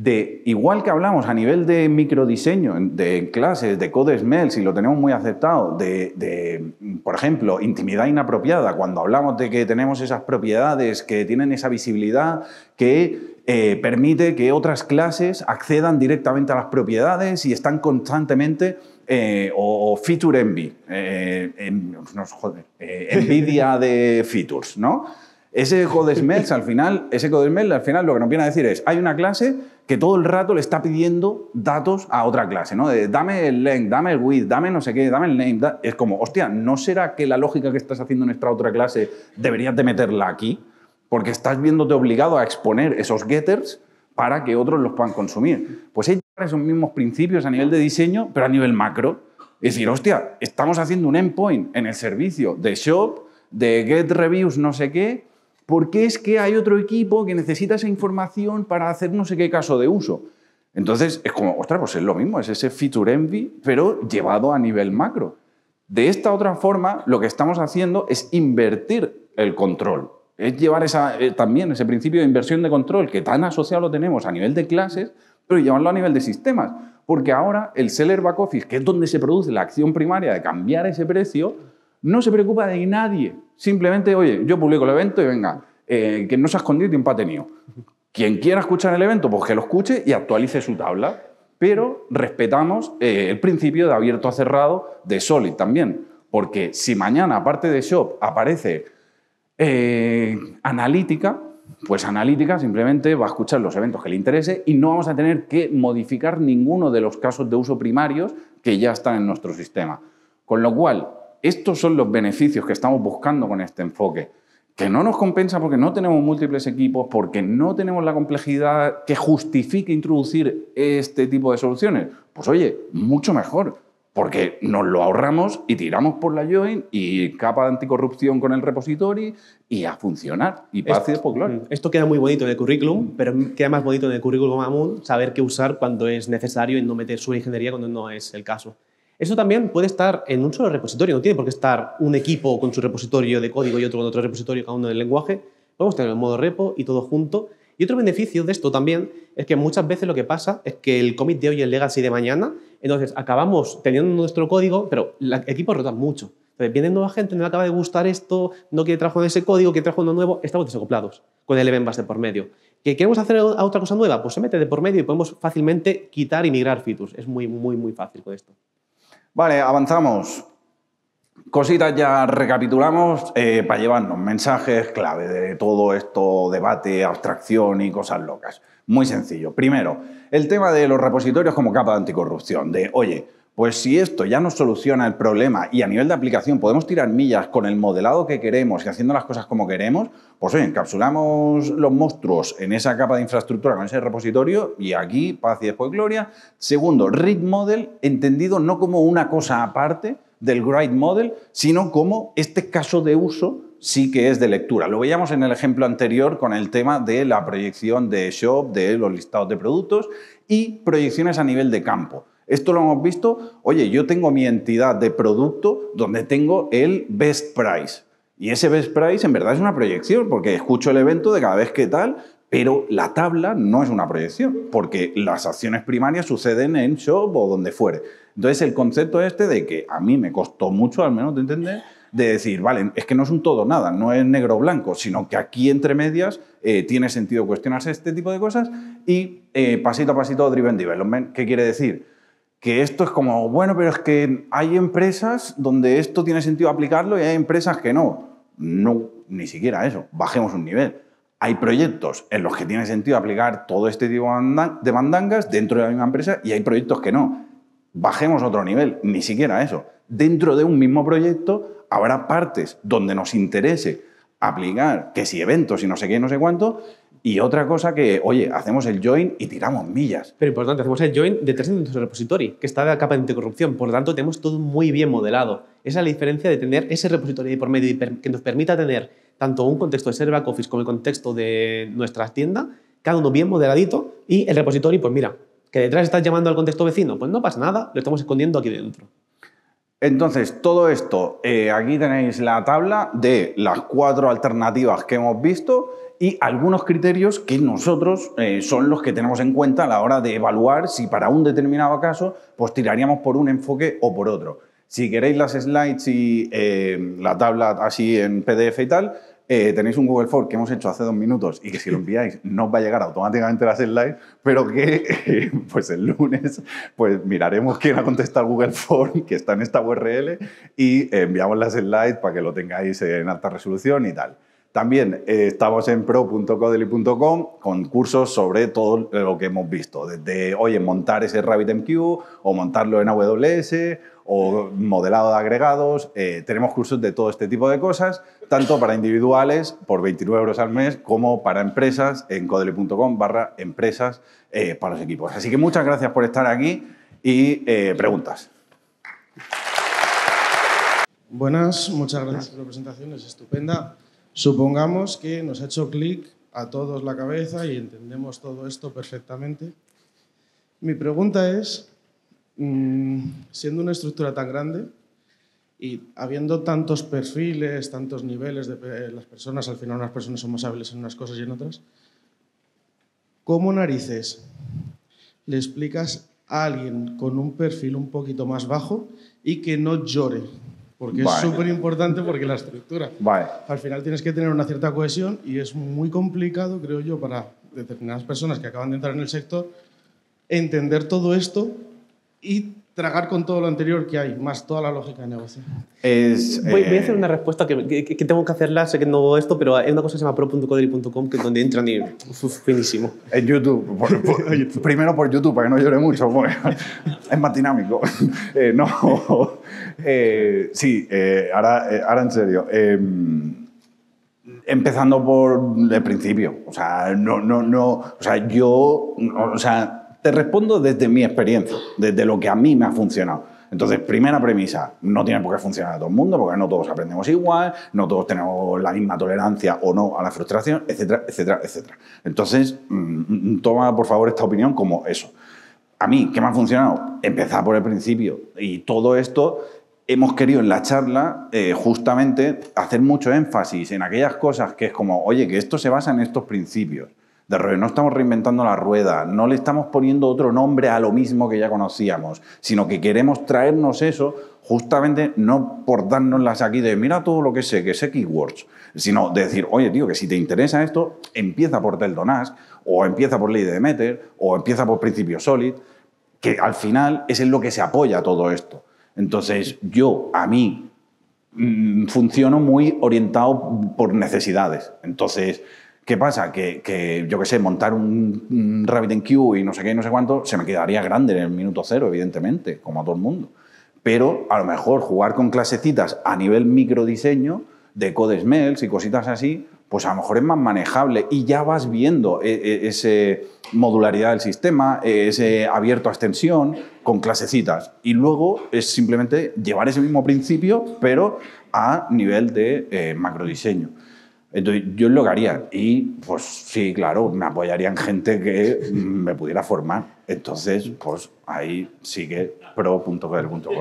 Speaker 1: de, igual que hablamos a nivel de microdiseño, de clases, de code smell, si lo tenemos muy aceptado, de, por ejemplo, intimidad inapropiada, cuando hablamos de que tenemos esas propiedades que tienen esa visibilidad que eh, permite que otras clases accedan directamente a las propiedades y están constantemente eh, o, feature envy, eh, (laughs) envidia de features, ¿no? Ese code al final, ese al final lo que nos viene a decir es, hay una clase que todo el rato le está pidiendo datos a otra clase, ¿no? De, dame el length, dame el width, dame no sé qué, dame el name. Es como, hostia, ¿no será que la lógica que estás haciendo en esta otra clase deberías de meterla aquí? Porque estás viéndote obligado a exponer esos getters para que otros los puedan consumir. Pues hay esos mismos principios a nivel de diseño, pero a nivel macro. Es decir, hostia, estamos haciendo un endpoint en el servicio de shop, de get reviews, no sé qué, ¿Por qué es que hay otro equipo que necesita esa información para hacer no sé qué caso de uso. Entonces, es como, ostras, pues es lo mismo, es ese feature envy, pero llevado a nivel macro. De esta otra forma, lo que estamos haciendo es invertir el control. Es llevar esa, eh, también ese principio de inversión de control que tan asociado lo tenemos a nivel de clases, pero llevarlo a nivel de sistemas. Porque ahora el seller back office, que es donde se produce la acción primaria de cambiar ese precio, no se preocupa de nadie. Simplemente, oye, yo publico el evento y venga, eh, que no se ha escondido y tiempo Quien quiera escuchar el evento, pues que lo escuche y actualice su tabla. Pero respetamos eh, el principio de abierto a cerrado de Solid también. Porque si mañana, aparte de Shop, aparece eh, analítica, pues analítica simplemente va a escuchar los eventos que le interese y no vamos a tener que modificar ninguno de los casos de uso primarios que ya están en nuestro sistema. Con lo cual, estos son los beneficios que estamos buscando con este enfoque, que no nos compensa porque no tenemos múltiples equipos, porque no tenemos la complejidad que justifique introducir este tipo de soluciones. Pues oye, mucho mejor, porque nos lo ahorramos y tiramos por la join y capa de anticorrupción con el repository y a funcionar. Y esto, mm. Esto queda muy bonito en el currículum, pero
Speaker 2: queda más bonito en el currículum común saber qué usar cuando es necesario y no meter su ingeniería cuando no es el caso. Eso también puede estar en un solo repositorio, no tiene por qué estar un equipo con su repositorio de código y otro con otro repositorio, cada uno en el lenguaje. Podemos tener el modo repo y todo junto. Y otro beneficio de esto también es que muchas veces lo que pasa es que el commit de hoy es el legacy de mañana, entonces acabamos teniendo nuestro código, pero el equipo rota mucho. Entonces viene nueva gente, no le acaba de gustar esto, no quiere trabajar en ese código, quiere trabajar uno nuevo, estamos desacoplados con el event base por medio. ¿Que queremos hacer a otra cosa nueva? Pues se mete de por medio y podemos fácilmente quitar y migrar features. Es muy, muy, muy fácil con esto.
Speaker 1: Vale, avanzamos. Cositas ya recapitulamos eh, para llevarnos mensajes clave de todo esto, debate, abstracción y cosas locas. Muy sencillo. Primero, el tema de los repositorios como capa de anticorrupción, de, oye, pues si esto ya nos soluciona el problema y a nivel de aplicación podemos tirar millas con el modelado que queremos y haciendo las cosas como queremos, pues oye, encapsulamos los monstruos en esa capa de infraestructura con ese repositorio y aquí paz y después gloria. Segundo, read model entendido no como una cosa aparte del GRID Model, sino como este caso de uso sí que es de lectura. Lo veíamos en el ejemplo anterior con el tema de la proyección de shop, de los listados de productos y proyecciones a nivel de campo. Esto lo hemos visto, oye, yo tengo mi entidad de producto donde tengo el best price. Y ese best price en verdad es una proyección, porque escucho el evento de cada vez que tal, pero la tabla no es una proyección, porque las acciones primarias suceden en shop o donde fuere. Entonces el concepto este de que a mí me costó mucho, al menos de entender, de decir, vale, es que no es un todo nada, no es negro o blanco, sino que aquí entre medias eh, tiene sentido cuestionarse este tipo de cosas y eh, pasito a pasito driven development, ¿qué quiere decir? que esto es como, bueno, pero es que hay empresas donde esto tiene sentido aplicarlo y hay empresas que no. No, ni siquiera eso. Bajemos un nivel. Hay proyectos en los que tiene sentido aplicar todo este tipo de mandangas dentro de la misma empresa y hay proyectos que no. Bajemos otro nivel, ni siquiera eso. Dentro de un mismo proyecto habrá partes donde nos interese aplicar que si eventos y no sé qué, no sé cuánto, y otra cosa que, oye, hacemos el join y tiramos millas.
Speaker 2: Pero importante, hacemos el join de tres nuestro repository, que está de la capa de anticorrupción. Por lo tanto, tenemos todo muy bien modelado. Esa es la diferencia de tener ese repository por medio que nos permita tener tanto un contexto de server back office como el contexto de nuestra tienda, cada uno bien modeladito, y el repositorio pues mira, que detrás estás llamando al contexto vecino, pues no pasa nada, lo estamos escondiendo
Speaker 1: aquí dentro. Entonces, todo esto, eh, aquí tenéis la tabla de las cuatro alternativas que hemos visto y algunos criterios que nosotros eh, son los que tenemos en cuenta a la hora de evaluar si para un determinado caso pues tiraríamos por un enfoque o por otro. Si queréis las slides y eh, la tabla así en PDF y tal, eh, tenéis un Google Form que hemos hecho hace dos minutos y que si lo (laughs) enviáis no va a llegar automáticamente las slides, pero que (laughs) pues el lunes pues miraremos quién ha contestado Google Form que está en esta URL y enviamos las slides para que lo tengáis en alta resolución y tal. También eh, estamos en pro.codely.com con cursos sobre todo lo que hemos visto, desde, oye, montar ese RabbitMQ o montarlo en AWS o modelado de agregados. Eh, tenemos cursos de todo este tipo de cosas, tanto para individuales por 29 euros al mes como para empresas en codely.com barra empresas eh, para los equipos. Así que muchas gracias por estar aquí y preguntas.
Speaker 3: Buenas, muchas gracias por la presentación, es estupenda. Supongamos que nos ha hecho clic a todos la cabeza y entendemos todo esto perfectamente. Mi pregunta es, mm, siendo una estructura tan grande y habiendo tantos perfiles, tantos niveles de las personas, al final unas personas son más hábiles en unas cosas y en otras, ¿cómo narices le explicas a alguien con un perfil un poquito más bajo y que no llore porque es súper importante porque la estructura. Al final tienes que tener una cierta cohesión y es muy complicado, creo yo, para determinadas personas que acaban de entrar en el sector, entender todo esto y tragar con todo lo anterior que hay, más toda la lógica de negocio.
Speaker 2: Es, voy, a hacer eh, una respuesta que, que, tengo que hacerla, sé que no esto, pero hay una cosa que se llama pro.codri.com que es donde entran y uf, finísimo. (laughs) En
Speaker 1: YouTube, primero por YouTube, para que no llore mucho, (laughs) es más dinámico. (laughs) Eh, no, eh, sí, eh, ahora, eh, ahora en serio. Em, empezando por el principio. O sea, no, no, no. sea, yo. o sea, te respondo desde mi experiencia, desde lo que a mí me ha funcionado. Entonces, primera premisa, no tiene por qué funcionar a todo el mundo, porque no todos aprendemos igual, no todos tenemos la misma tolerancia o no a la frustración, etcétera, etcétera, etcétera. Entonces, mm, toma por favor esta opinión como eso. A mí, ¿qué me ha funcionado? Empezar por el principio. Y todo esto hemos querido en la charla eh, justamente hacer mucho énfasis en aquellas cosas que es como, oye, que esto se basa en estos principios. De re, no estamos reinventando la rueda, no le estamos poniendo otro nombre a lo mismo que ya conocíamos, sino que queremos traernos eso justamente no por dárnoslas aquí de mira todo lo que sé, que sé keywords, sino de decir, oye, tío, que si te interesa esto, empieza por Teldonask, o empieza por Ley de Demeter, o empieza por Principio Solid, que al final es en lo que se apoya todo esto. Entonces, yo, a mí, mm, funciono muy orientado por necesidades. Entonces, ¿qué pasa? Que, yo qué sé, montar un, en Q y no sé qué, no sé cuánto, se me quedaría grande en el minuto cero, evidentemente, como a todo el mundo. Pero a lo mejor jugar con clasecitas a nivel microdiseño de code smells y cositas así, pues a lo mejor es más manejable y ya vas viendo eh, eh, esa modularidad del sistema, eh, ese abierto a extensión con clasecitas. Y luego es simplemente llevar ese mismo principio, pero a nivel de macrodiseño. Entonces, yo lo haría, y pues sí, claro, me apoyarían gente que me pudiera formar. Entonces, pues ahí sigue pro.ver.com.
Speaker 2: (laughs)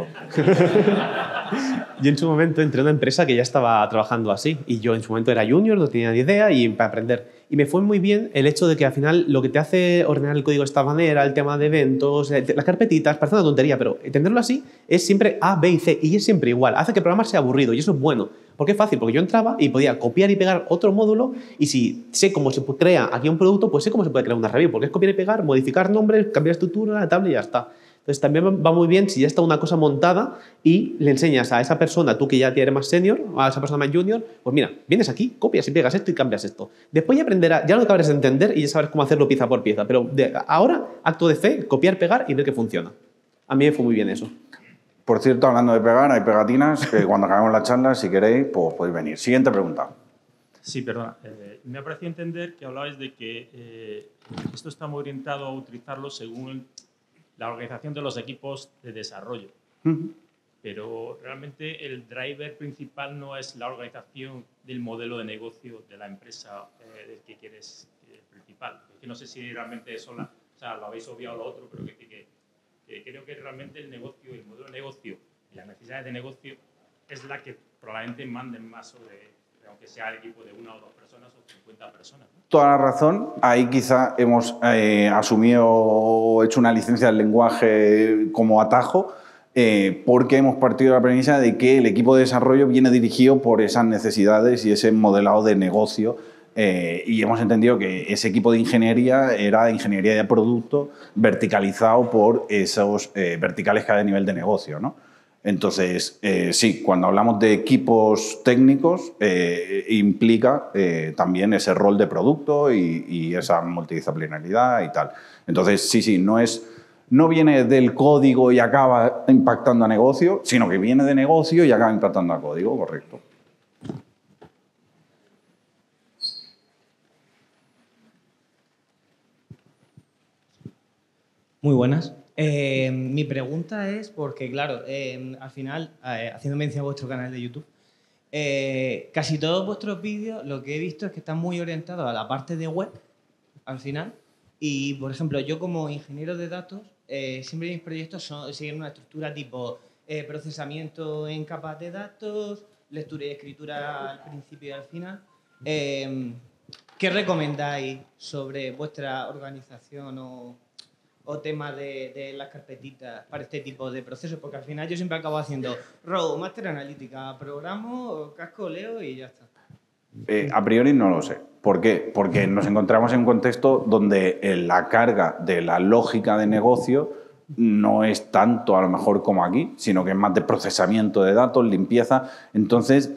Speaker 2: Y en su momento entré en una empresa que ya estaba trabajando así, y yo en su momento era junior, no tenía ni idea, y para aprender. Y me fue muy bien el hecho de que al final lo que te hace ordenar el código de esta manera, el tema de eventos, eh, las carpetitas, parece una tontería, pero entenderlo así es siempre A, B y C y es siempre igual. Hace que el programa sea aburrido y eso es bueno. Porque es fácil, porque yo entraba y podía copiar y pegar otro módulo y si sé cómo se crea aquí un producto, pues sé cómo se puede crear una review, porque es copiar y pegar, modificar nombres, cambiar estructura, la tabla y ya está. Entonces también va muy bien si ya está una cosa montada y le enseñas a esa persona, tú que ya eres más senior, a esa persona más junior, pues mira, vienes aquí, copias y pegas esto y cambias esto. Después ya ya lo acabarás de entender y ya sabrás cómo hacerlo pieza por pieza,
Speaker 1: pero ahora, acto de fe, copiar, pegar y ver que funciona. A mí me fue muy bien eso. Por cierto, hablando de pegar, hay pegatinas que cuando acabemos la charla, si queréis, pues podéis venir. Siguiente pregunta.
Speaker 4: Sí, perdona. Eh, me ha parecido entender que hablabais de que eh, esto está muy orientado a utilizarlo según el la organización de los equipos de desarrollo. Pero realmente el driver principal no es la organización del modelo de negocio de la empresa eh, del que quieres eh, principal. que no sé si realmente eso lo habéis obviado lo otro, pero que, creo que realmente el negocio, el modelo de negocio y las necesidades de negocio es la que probablemente manden más sobre aunque sea el equipo de una o dos personas o 50 personas.
Speaker 1: Toda la razón. Ahí quizá hemos eh, asumido o hecho una licencia del lenguaje como atajo. Eh, porque hemos partido de la premisa de que el equipo de desarrollo viene dirigido por esas necesidades y ese modelado de negocio eh, y hemos entendido que ese equipo de ingeniería era ingeniería de producto verticalizado por esos verticales cada nivel de negocio. ¿no? Entonces, eh, sí, cuando hablamos de equipos técnicos, eh, implica eh, también ese rol de producto y, esa multidisciplinaridad y tal. Entonces, sí, sí, no es... No viene del código y acaba impactando a negocio, sino que viene de negocio y acaba impactando a código, correcto.
Speaker 2: Muy buenas. Eh, mi pregunta es porque, claro, eh, al final, eh, haciendo mención a vuestro canal de YouTube, casi todos vuestros vídeos lo que he visto es que están muy orientados a la parte de web, al final. Y, por ejemplo, yo como ingeniero de datos, siempre mis proyectos son, siguen una estructura tipo procesamiento en capas de datos, lectura y escritura al principio y al final. ¿Qué recomendáis sobre vuestra organización o o tema de, las carpetitas para este tipo de procesos, porque al final yo siempre acabo haciendo row, master analítica, programo, casco, leo y ya está.
Speaker 1: Eh, a priori no lo sé. ¿Por qué? Porque nos encontramos en un contexto donde eh, la carga de la lógica de negocio no es tanto a lo mejor como aquí, sino que es más de procesamiento de datos, limpieza. Entonces,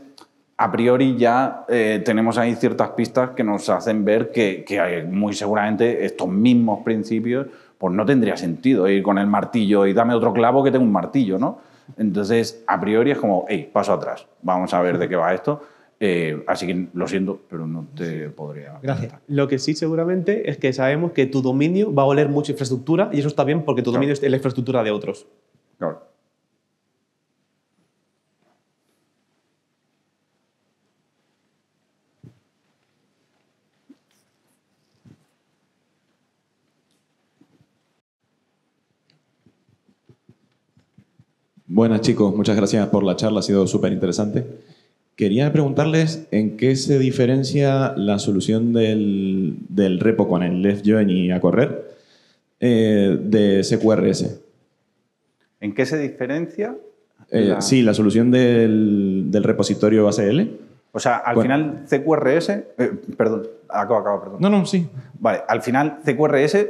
Speaker 1: a priori ya eh, tenemos ahí ciertas pistas que nos hacen ver que, que muy seguramente estos mismos principios pues no tendría sentido ir con el martillo y dame otro clavo que tengo un martillo, ¿no? Entonces, a priori es como, hey, paso atrás, vamos a ver de qué va esto. Eh, así que lo siento, pero no te podría.
Speaker 2: Gracias. Lo que sí, seguramente, es que sabemos que tu dominio va a oler mucha infraestructura y eso está bien porque tu dominio es la infraestructura de otros. Buenas chicos, muchas gracias por la charla, ha sido súper interesante. Quería preguntarles en qué se diferencia la solución del, del repo con el left join y a correr eh, de CQRS.
Speaker 1: ¿En qué se diferencia? Eh, sí, la solución del, del repositorio ACL. O sea, al final CQRS, eh, perdón, acabo, acabo, perdón. No, no, sí. Vale, al final CQRS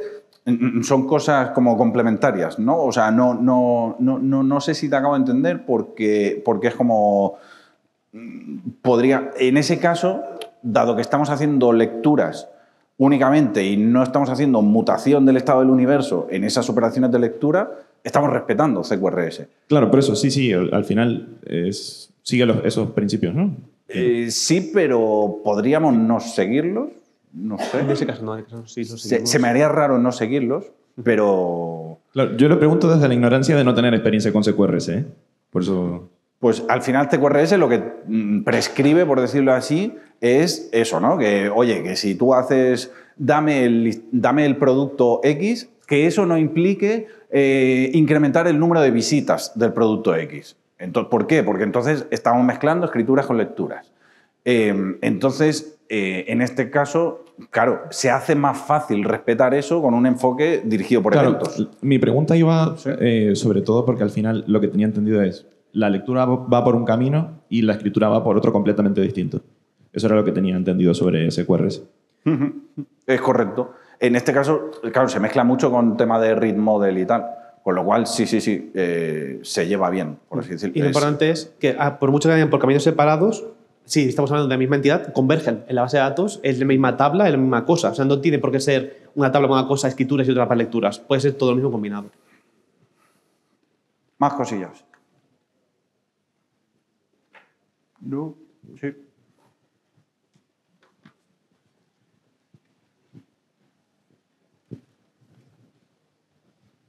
Speaker 1: son cosas como complementarias, ¿no? O sea, no, no, no, no, sé si te acabo de entender porque, porque es como... Mm, podría, en ese caso, dado que estamos haciendo lecturas únicamente y no estamos haciendo mutación del estado del universo en esas operaciones de lectura, estamos respetando CQRS. Claro,
Speaker 2: por eso sí, sí, al final es, sigue los, esos principios, ¿no?
Speaker 1: Eh, sí, pero podríamos no seguirlos no sé. no, se, me haría raro no seguirlos, pero... yo lo pregunto desde la ignorancia de no tener experiencia con CQRS, ¿eh? Por eso... Pues al final CQRS lo que mm, prescribe, por decirlo así, es eso, ¿no? Que, oye, que si tú haces, dame el, dame el producto X, que eso no implique eh, incrementar el número de visitas del producto X. Entonces, ¿Por qué? Porque entonces estamos mezclando escrituras con lecturas. Em, entonces, eh, en este caso, claro, se hace más fácil respetar eso con un enfoque dirigido por el autor.
Speaker 2: Mi pregunta iba eh, sobre todo porque al final lo que tenía
Speaker 1: entendido es la lectura va por un camino y la escritura va por otro completamente distinto. Eso era lo que tenía entendido sobre SQRS. Es correcto. En este caso, claro, se mezcla mucho con tema de ritmo del y tal. Con lo cual, sí, sí, sí, eh, se lleva bien, Y lo importante
Speaker 2: es que, ah, por mucho que vayan por caminos separados, sí, estamos hablando de la misma entidad, convergen en la base de datos, es la misma tabla, es la misma cosa. O sea, no tiene por qué ser una tabla con una cosa, escrituras y otra para lecturas. Puede ser todo lo mismo combinado. Más cosillas.
Speaker 1: No, sí.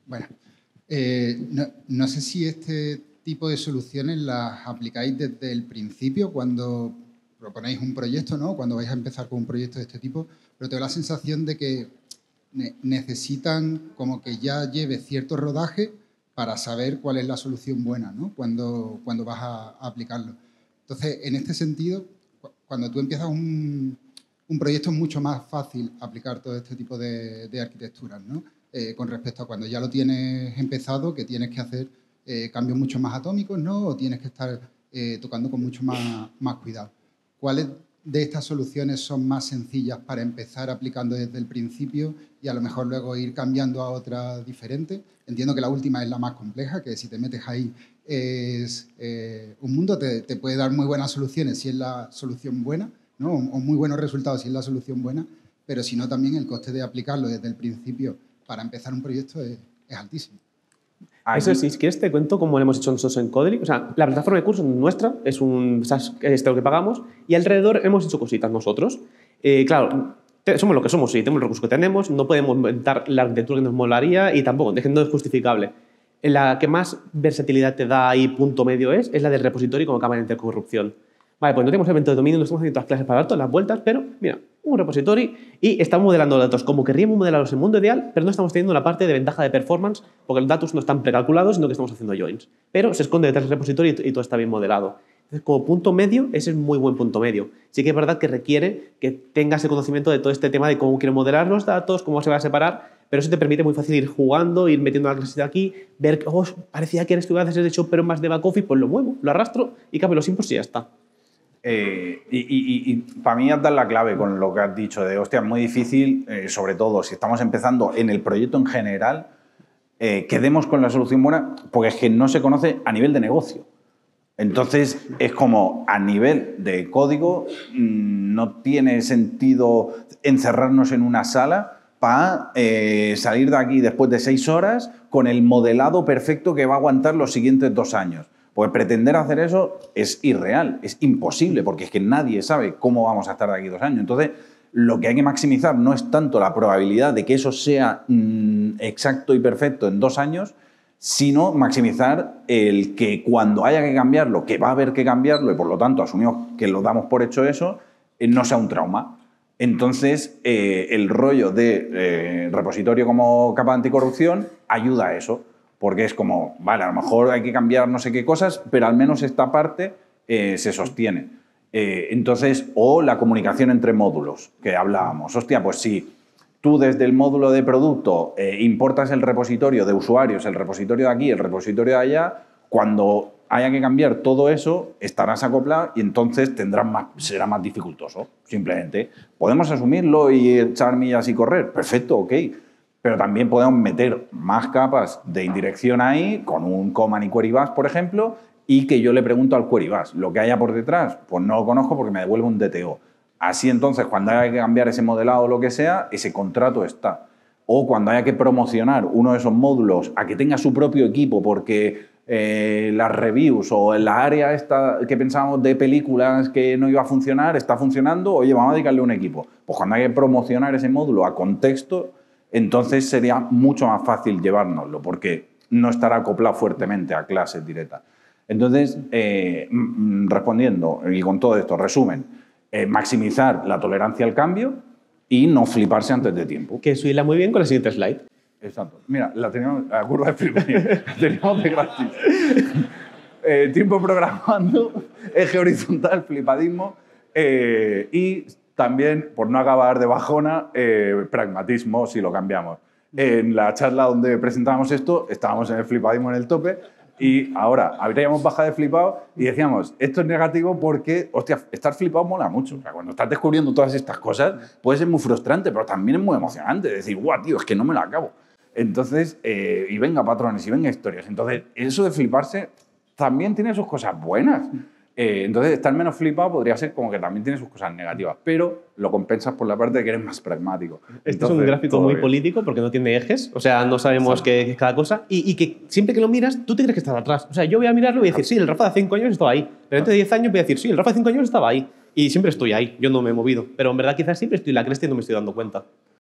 Speaker 4: Bueno, eh, no, no sé si este tipo de soluciones las aplicáis desde el principio cuando proponéis un proyecto, ¿no? Cuando vais a empezar con un proyecto de este tipo, pero te da la sensación de que necesitan como que ya lleve cierto rodaje para saber cuál es la solución buena, Cuando, cuando vas a, aplicarlo. Entonces, en este sentido, cuando tú empiezas un, proyecto es mucho más fácil aplicar todo este tipo de, arquitecturas, ¿no? Eh, con respecto a cuando ya lo tienes empezado, que tienes que hacer eh, cambios mucho más atómicos, ¿no? O tienes que estar eh, tocando con mucho más, cuidado. ¿Cuáles de estas soluciones son más sencillas para empezar aplicando desde el principio y a lo mejor luego ir cambiando a otra diferente? Entiendo que la última es la más compleja, que si te metes ahí es eh, un mundo, te, te, puede dar muy buenas soluciones si es la solución buena, ¿no? o, muy buenos resultados si es la solución buena, pero si no también el coste de aplicarlo desde el principio para empezar un proyecto es altísimo.
Speaker 2: Es Eso sí, si quieres te cuento cómo lo hemos hecho nosotros en Codely. O sea, la plataforma de cursos nuestra es un SaaS lo que pagamos y alrededor hemos hecho cositas nosotros. Eh, claro, somos lo que somos, y tenemos los recursos que tenemos, no podemos inventar la arquitectura que nos molaría y tampoco, no es justificable. La que más versatilidad te da y punto medio es, es la del repositorio como cámara de intercorrupción. Vale, pues no tenemos evento de dominio, no estamos haciendo todas las clases para dar todas las vueltas, pero mira, un repository y estamos modelando datos como querríamos modelarlos en el mundo ideal, pero no estamos teniendo la parte de ventaja de performance porque los datos no están precalculados, sino que estamos haciendo joins. Pero se esconde detrás del repository y todo está bien modelado. Entonces, como punto medio, ese es muy buen punto medio. Sí que es verdad que requiere que tengas el conocimiento de todo este tema de cómo quiero modelar los datos, cómo se va a separar, pero eso te permite muy fácil ir jugando, ir metiendo la clase de aquí, ver, oh, parecía que era estudiante de hecho, pero
Speaker 1: más de back office, pues lo muevo, lo arrastro y cabe los simple y ya está. Eh, y, para mí has dado la clave con lo que has dicho de, hostia, es muy difícil, eh, sobre todo si estamos empezando en el proyecto en general, eh, quedemos con la solución buena, porque es que no se conoce a nivel de negocio. Entonces, es como a nivel de código,
Speaker 3: mm,
Speaker 1: no tiene sentido encerrarnos en una sala para salir de aquí después de seis horas con el modelado perfecto que va a aguantar los siguientes dos años pues pretender hacer eso es irreal, es imposible, porque es que nadie sabe cómo vamos a estar de aquí dos años. Entonces, lo que hay que maximizar no es tanto la probabilidad de que eso sea mm, exacto y perfecto en dos años, sino maximizar el que cuando haya que cambiarlo, que va a haber que cambiarlo, y por lo tanto asumimos que lo damos por hecho eso, eh, no sea un trauma. Entonces, eh, el rollo de eh, repositorio como capa anticorrupción ayuda a eso porque es como, vale, a lo mejor hay que cambiar no sé qué cosas, pero al menos esta parte eh, se sostiene. Eh, entonces, o la comunicación entre módulos que hablábamos. Hostia, pues sí tú desde el módulo de producto eh, importas el repositorio de usuarios, el repositorio de aquí, el repositorio de allá, cuando haya que cambiar todo eso, estarás acoplado y entonces más, será más dificultoso, simplemente. Podemos asumirlo y echar millas y correr, perfecto, ok, pero también podemos meter más capas de indirección ahí con un command y query bus, por ejemplo, y que yo le pregunto al query bus, lo que haya por detrás, pues no lo conozco porque me devuelve un DTO. Así entonces, cuando haya que cambiar ese modelado o lo que sea, ese contrato está. O cuando haya que promocionar uno de esos módulos a que tenga su propio equipo porque eh, las reviews o en la área esta que pensábamos de películas que no iba a funcionar está funcionando, oye, vamos a dedicarle un equipo. Pues cuando hay que promocionar ese módulo a contexto, entonces sería mucho más fácil llevárnoslo, porque no estará acoplado fuertemente a clases directas. Entonces, eh, respondiendo, y con todo esto, resumen, eh, maximizar la tolerancia al cambio y no fliparse antes de tiempo. Que suila muy bien con la siguiente slide. Exacto. Mira, la teníamos, la curva de La teníamos de gratis. (laughs) Eh, tiempo programando, eje horizontal, flipadismo y también, por no acabar de bajona, eh, pragmatismo si lo cambiamos. En la charla donde presentábamos esto, estábamos en el flipadismo en el tope, y ahora habríamos bajado de flipado y decíamos, esto es negativo porque, hostia, estar flipado mola mucho. cuando estás descubriendo todas estas cosas, puede ser muy frustrante, pero también es muy emocionante. Decir, guau, tío, es que no me lo acabo. Entonces, eh, y venga patrones, y venga historias. Entonces, eso de fliparse también tiene sus cosas buenas. Eh, entonces, estar menos flipado podría ser como que también tiene sus cosas negativas, pero lo compensas por la parte de que eres más pragmático. Este es un gráfico muy político porque no tiene ejes,
Speaker 2: o sea, no sabemos qué es cada cosa, y, que siempre que lo miras, tú te crees que estar atrás. O sea, yo voy a mirarlo y voy a decir, sí, el Rafa de 5 años estaba ahí. Pero dentro de 10 años voy a decir, sí, el Rafa de 5 años estaba ahí. Y siempre estoy ahí, yo no me he movido. Pero en verdad quizás siempre estoy en la cresta y no me estoy dando cuenta.